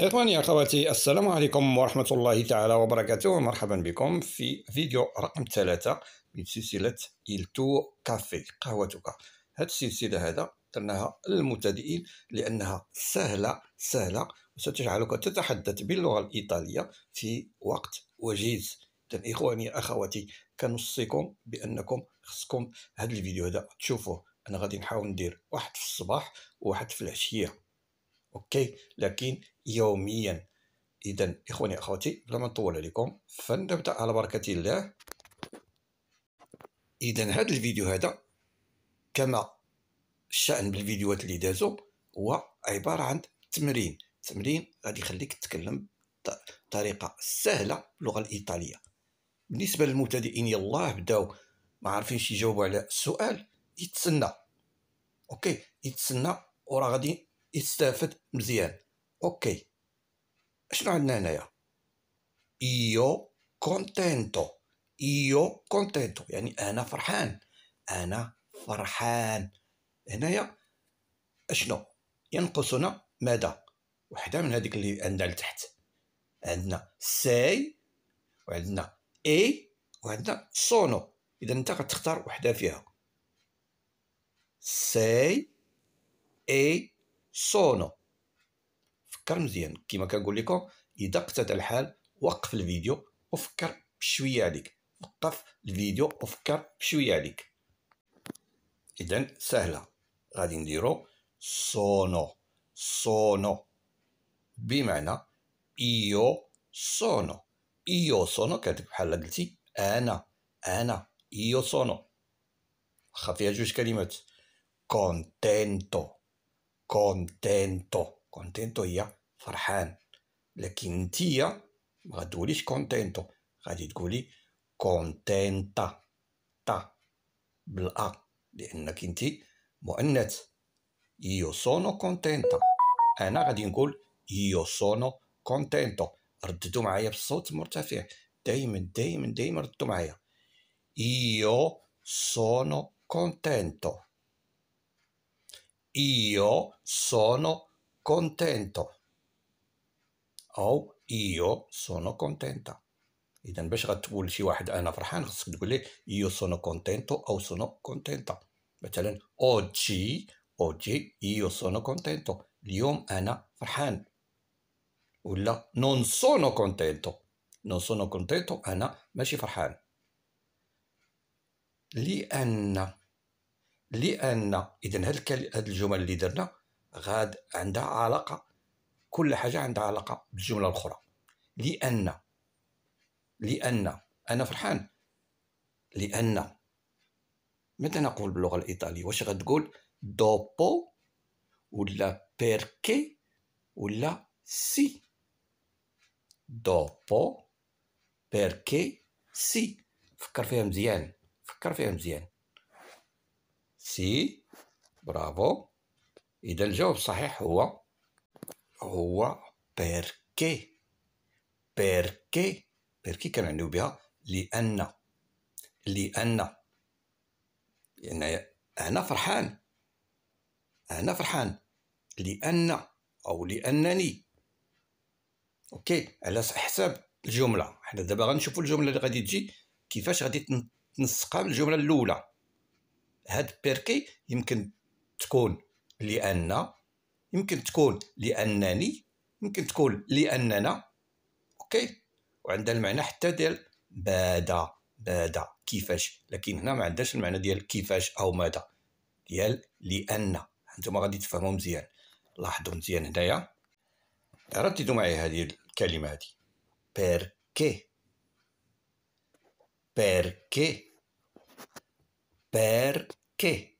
إخواني أخواتي السلام عليكم ورحمة الله تعالى وبركاته ومرحبا بكم في فيديو رقم ثلاثة من سلسلة إلتو كافي قهوتك هذه السلسلة هذا درناها للمبتدئين لأنها سهلة سهلة وستجعلك تتحدث باللغة الإيطالية في وقت وجيز إخواني أخواتي كنصيكم بأنكم خصكم هذا الفيديو هذا تشوفوه أنا غادي نحاول ندير واحد في الصباح وواحد في العشية اوكي لكن يوميا اذا اخواني اخواتي بلا ما نطول عليكم فنبدا على بركه الله اذا هذا الفيديو هذا كما الشأن بالفيديوهات اللي دازو هو عباره عن تمرين تمرين غادي يخليك تتكلم بطريقه سهله باللغه الايطاليه بالنسبه للمبتدئين يلاه بداو ما عارفينش يجاوبوا على السؤال يتسنى اوكي يتسنى وراه غادي يستافد مزيان اوكي شنو عندنا هنايا ايو كونتينتو ايو كونتينتو يعني انا فرحان انا فرحان هنايا اشنو ينقصنا ماذا وحده من هذيك اللي عندنا لتحت عندنا ساي وعندنا اي وعندنا صونو اذا انت غتختار وحده فيها ساي اي سونو فكر مزيان كيما كنقول لكم اذا اقتضى الحال وقف الفيديو وفكر بشويه عليك وقف الفيديو وفكر بشويه عليك اذا سهله غادي نديرو سونو سونو بمعنى ايو سونو ايو سونو كاتب بحال قلتي انا انا ايو سونو واخا فيها جوج كلمات كونتينتو كونتينتو كونتينتو هي فرحان لكن نتيا ما غتقوليش كونتينتو غادي تقولي كونتينتا تا بالأ لأنك انت مؤنث io sono contenta انا غادي نقول io sono contento رددوا معايا بصوت مرتفع دايما دايما دايما رددوا معايا io sono contento Io sono contento أو إيو سونو كونتينتا إذا باش غتقول لشي واحد أنا فرحان خصك تقول ليه إيو سونو كونتينتو أو سونو كونتينتا مثلا أوجي أوجي إيو سونو كونتينتو اليوم أنا فرحان ولا نون سونو كونتينتو نون سونو كونتينتو أنا ماشي فرحان لأن لان اذا هاد الجمل اللي درنا غاد عندها علاقه كل حاجه عندها علاقه بالجمله الاخرى لان لان انا فرحان لان متى نقول باللغه الايطاليه واش غتقول دوبو ولا بيركي ولا سي دوبو بيركي سي فكر فيها مزيان فكر فيها مزيان سي برافو إذا الجواب الصحيح هو هو بيركي بيركي بيركي كنعنيو بها لأن لأن يعني أنا فرحان أنا فرحان لأن أو لأنني أوكي على حساب الجملة حنا دابا غنشوفوا الجملة اللي غادي تجي كيفاش غادي تنسقها من الجملة الأولى هاد بيركي يمكن تكون لان يمكن تكون لانني يمكن تكون لاننا اوكي وعندها المعنى حتى ديال بادا بادا كيفاش لكن هنا ما عندهاش المعنى ديال كيفاش او ماذا ديال لان انتم غادي تفهموا مزيان لاحظوا مزيان هنايا رددوا معايا هذه الكلمه هذه بيركي بيركي بيركي كي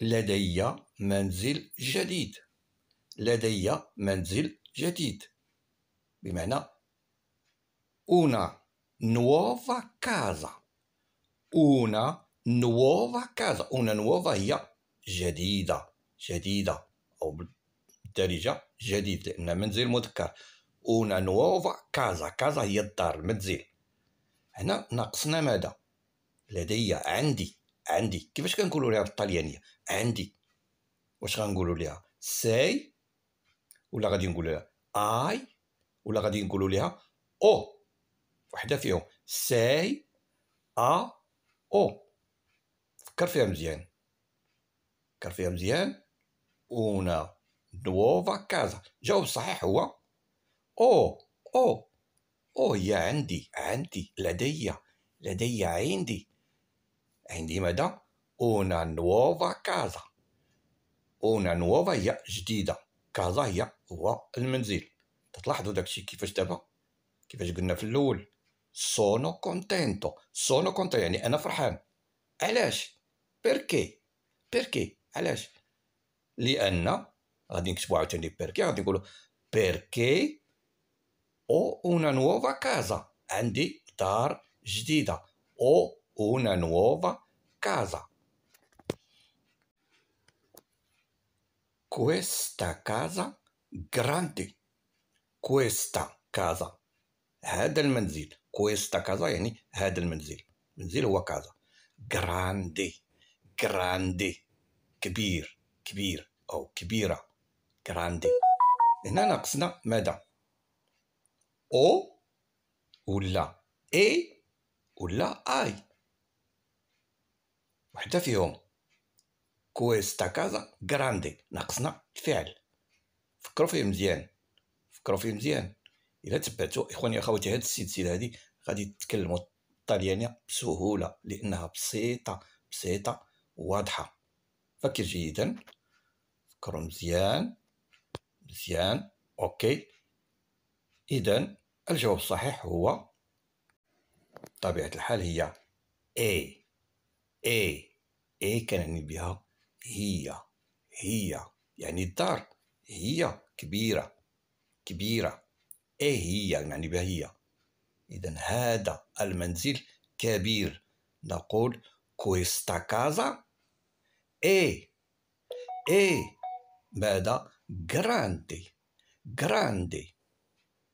لدي منزل جديد لدي منزل جديد بمعنى una nuova casa una nuova casa una nuova هي جديدة جديدة أو بالدارجة جديد لأن منزل مذكر una nuova casa casa هي الدار المنزل هنا ناقصنا ماذا لدي عندي عندي كيفاش كنقولوا ليها بالطليانيه عندي واش غنقولوا ليها ساي ولا غادي نقول ليها اي ولا غادي نقولوا ليها او وحده فيهم ساي ا او فكر فيها مزيان فكر فيها مزيان اونا نوفا كازا جاوب صحيح هو او او او هي عندي عندي لدي لدي عندي عندي ماذا اون نوفا كازا اون نوفا هي جديده كازا هي هو المنزل تلاحظوا داكشي كيفاش دابا كيفاش قلنا في الاول سونو كونتينتو سونو كونتينتو يعني انا فرحان علاش بيركي بيركي علاش لان غادي نكتبوا عاوتاني بيركي غادي نقولوا بيركي او اونا نوفا كازا عندي دار جديده او una nuova casa. Questa casa grande. questa casa هذا المنزل questa casa يعني هذا المنزل منزل هو casa grande grande كبير كبير أو كبيرة grande هنا ناقصنا ماذا او ولا اي ولا اي وحتى فيهم كويس تاع كازا غراندي ناقصنا الفعل فكروا فيه مزيان فكروا فيه مزيان الا تبعتوا اخواني اخواتي هاد السلسله هادي غادي تتكلموا الطاليانيه بسهوله لانها بسيطه بسيطه واضحه فكر جيدا فكروا مزيان مزيان اوكي اذا الجواب الصحيح هو طبيعه الحال هي اي اي ايكن بها هي هي يعني الدار هي كبيرة كبيرة ايه هي يعني بها هي إذا هذا المنزل كبير نقول كويستا كازا ايه ايه ماذا جراندي جراندي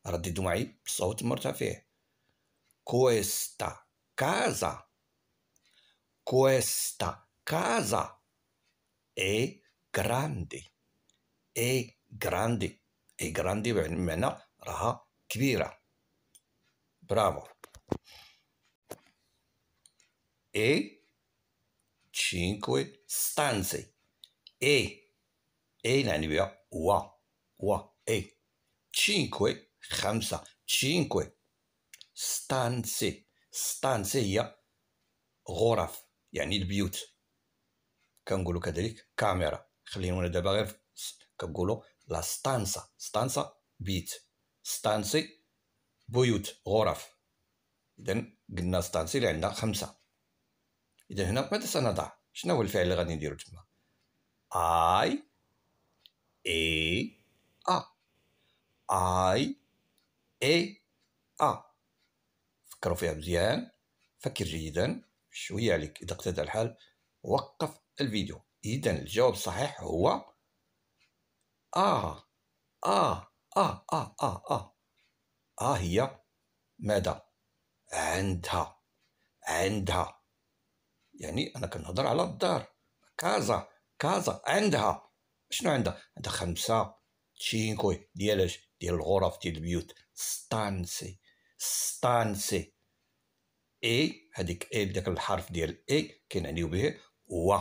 رددوا معي بصوت مرتفع كويستا كازا كويستا casa è grande, è grande, è grande mena raha kbira. Bravo. E cinque stanze. E, e in anibia, wa, wa, e. Cinque, hamsa, cinque stanze. stanze ya, goraf, ya, يعني البيوت كنقولوا كذلك كاميرا هنا دابا غير كنقولوا لا ستانسا ستانسا بيت ستانسي بيوت غرف اذا قلنا ستانسي اللي عندنا خمسه اذا هنا ماذا سنضع شنو هو الفعل اللي غادي نديرو تما اي اي ا اي اي ا فكروا فيها مزيان فكر جيدا شويه عليك اذا اقتدى الحال وقف الفيديو إذا الجواب الصحيح هو آ آه، آ آه، آ آه، آ آ آ آ هي ماذا؟ عندها عندها يعني أنا كنهضر على الدار كازا كازا عندها شنو عندها؟ عندها خمسة تشينكوي ديالاش ديال الغرف ديال البيوت ستانسي ستانسي اي هذيك اي بداك الحرف ديال اي كنعنيو به و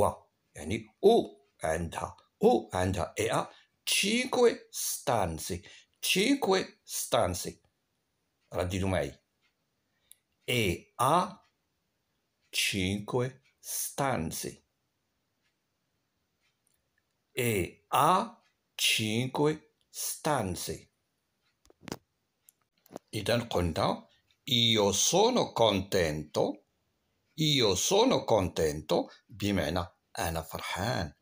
و يعني و عندها و عندها e ha cinque stanze cinque stanze radinumei e ha cinque stanze e ha cinque stanze e dal conta io sono contento io sono contento bimena أنا farhan.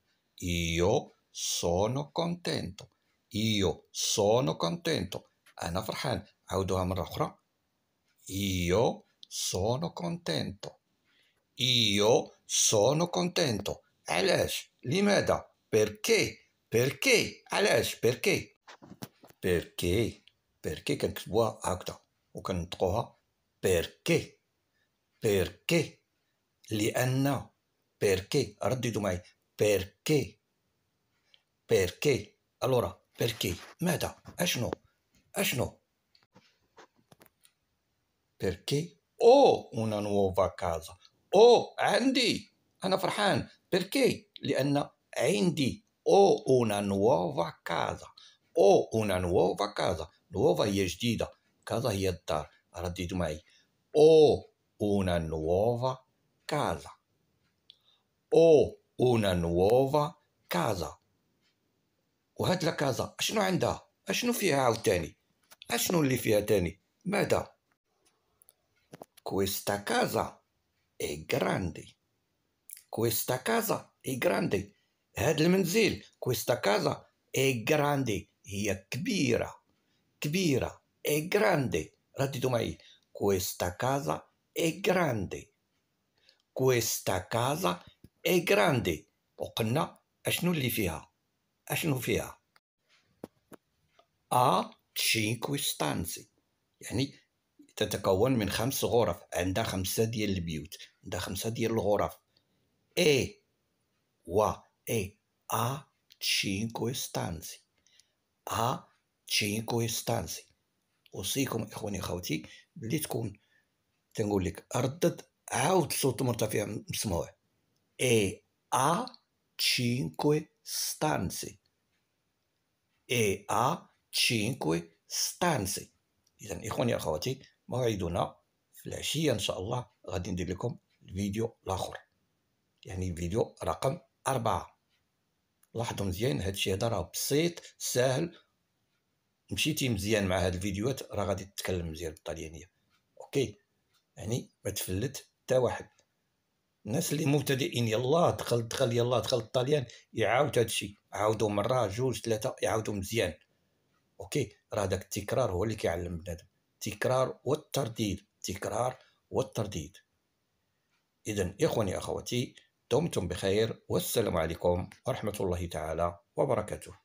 Io sono contento. Io sono contento. أنا farhan. عودها مرة أخرى. Io sono contento. Io sono contento. علاش؟ لماذا؟ Perché? Perché? علاش؟ Perché? Perché? Perché Perché? Perché? perché? perché? perché? perché? Perché? Perché? لأن بيركي رددوا معي بيركي بيركي ألورا بيركي ماذا أشنو أشنو بيركي أو أون نوفا كازا أو عندي أنا فرحان بيركي لأن عندي أو أون نوفا كازا أو أون نوفا كازا نوفا هي جديدة كازا هي الدار رددوا معي أو أون نوفا كازا casa. Ho una nuova casa. وهاد لا كازا اشنو عندها اشنو فيها عاوتاني اشنو اللي فيها تاني ماذا questa casa è grande questa casa è grande هاد eh, المنزل questa casa è grande هي كبيرة كبيرة è grande رددوا معي questa casa è grande كويستا كازا اي غراندي وقلنا اشنو اللي فيها اشنو فيها ا تشينكو ستانسي يعني تتكون من خمس غرف عندها خمسة ديال البيوت عندها خمسة ديال الغرف اي و اي ا تشينكو ستانسي ا تشينكو ستانسي اوصيكم اخواني اخواتي بلي تكون تنقول لك ردد عاود الصوت مرتفع مسموع اي ا تشينكوي ستانسي اي ا تشينكوي ستانسي اذا اخواني اخواتي موعدنا في العشيه ان شاء الله غادي ندير لكم الفيديو الاخر يعني الفيديو رقم أربعة لاحظوا مزيان هذا الشيء هذا راه بسيط ساهل مشيتي مزيان مع هاد الفيديوهات راه غادي تتكلم مزيان بالطليانيه اوكي يعني ما تفلت حتى واحد الناس اللي مبتدئين يلا دخل دخل يلا دخل الطليان يعاود هادشي عاودوا مره جوج ثلاثه يعاودوا مزيان اوكي راه داك التكرار هو اللي كيعلم بنادم التكرار والترديد التكرار والترديد اذا اخواني اخواتي دمتم بخير والسلام عليكم ورحمه الله تعالى وبركاته